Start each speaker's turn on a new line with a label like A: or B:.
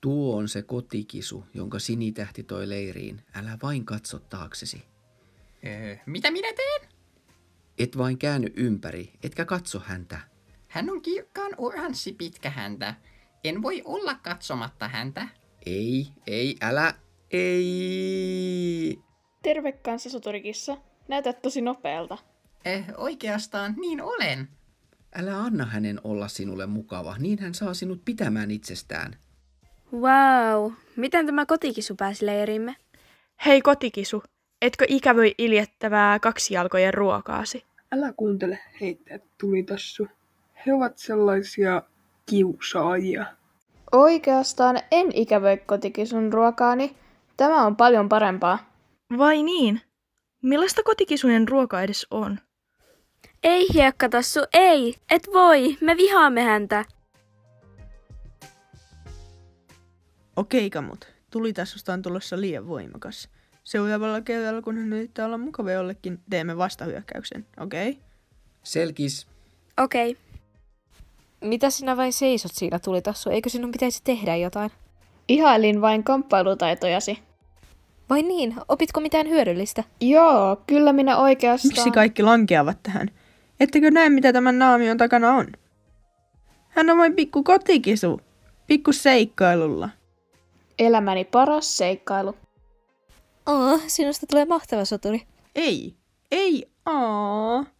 A: Tuo on se kotikisu, jonka sinitähti toi leiriin. Älä vain katso taaksesi. Öö, mitä minä teen? Et vain käänny ympäri, etkä katso häntä. Hän on kirkkaan oranssi pitkä häntä. En voi olla katsomatta häntä. Ei, ei, älä, ei.
B: Terve kanssa soturikissa. Näytät tosi nopealta. Eh, oikeastaan niin olen.
A: Älä anna hänen olla sinulle mukava, niin hän saa sinut pitämään itsestään.
B: Wow, miten tämä kotikisu pääsi leirimme? Hei kotikisu, etkö ikävöi iljettävää kaksijalkojen ruokaasi? Älä kuuntele heitä, tulitassu. He ovat sellaisia kiusaajia. Oikeastaan en ikävöi kotikisun ruokaani. Tämä on paljon parempaa. Vai niin? Millaista kotikisujen ruoka edes on? Ei hiekkatassu, ei! Et voi, me vihaamme häntä. Okei, kamut. tasosta on tulossa liian voimakas. Seuraavalla kerralla, kun hän yrittää olla mukava jollekin, teemme vastahyökkäyksen, okei? Okay?
A: Selkis.
B: Okei. Okay. Mitä sinä vain seisot siinä tulitassu? Eikö sinun pitäisi tehdä jotain? Ihailin vain kamppailutaitojasi. Vai niin? Opitko mitään hyödyllistä? Joo, kyllä minä oikeastaan... Miksi kaikki lankeavat tähän? Ettekö näe, mitä tämän naamion takana on? Hän on vain pikku kotikisu, pikku seikkailulla. Elämäni paras seikkailu. Aa, sinusta tulee mahtava soturi. Ei, ei, aa.